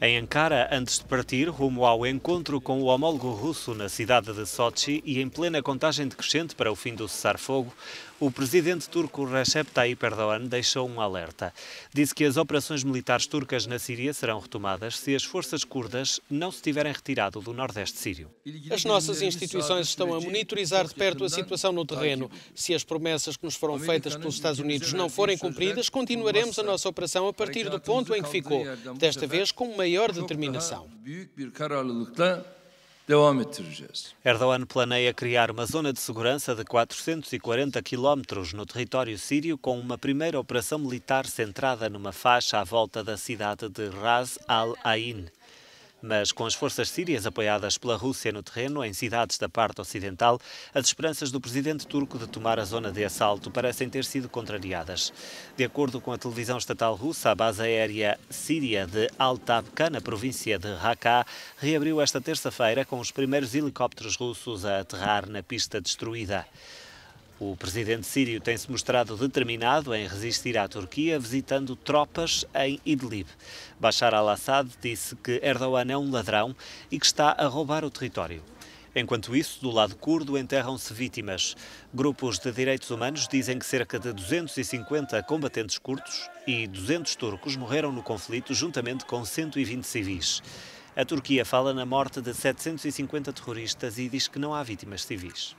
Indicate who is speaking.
Speaker 1: em Ankara antes de partir rumo ao encontro com o homólogo russo na cidade de Sochi e em plena contagem decrescente para o fim do cessar-fogo, o presidente turco Recep Tayyip Erdogan deixou um alerta. Disse que as operações militares turcas na Síria serão retomadas se as forças curdas não se tiverem retirado do nordeste sírio.
Speaker 2: As nossas instituições estão a monitorizar de perto a situação no terreno. Se as promessas que nos foram feitas pelos Estados Unidos não forem cumpridas, continuaremos a nossa operação a partir do ponto em que ficou, desta vez com uma maior determinação.
Speaker 1: Erdogan planeia criar uma zona de segurança de 440 quilómetros no território sírio, com uma primeira operação militar centrada numa faixa à volta da cidade de Ras al-Ain. Mas com as forças sírias apoiadas pela Rússia no terreno, em cidades da parte ocidental, as esperanças do presidente turco de tomar a zona de assalto parecem ter sido contrariadas. De acordo com a televisão estatal russa, a base aérea síria de Al-Tabqa, na província de Raqqa, reabriu esta terça-feira com os primeiros helicópteros russos a aterrar na pista destruída. O presidente sírio tem-se mostrado determinado em resistir à Turquia, visitando tropas em Idlib. Bashar al-Assad disse que Erdogan é um ladrão e que está a roubar o território. Enquanto isso, do lado curdo enterram-se vítimas. Grupos de direitos humanos dizem que cerca de 250 combatentes curtos e 200 turcos morreram no conflito, juntamente com 120 civis. A Turquia fala na morte de 750 terroristas e diz que não há vítimas civis.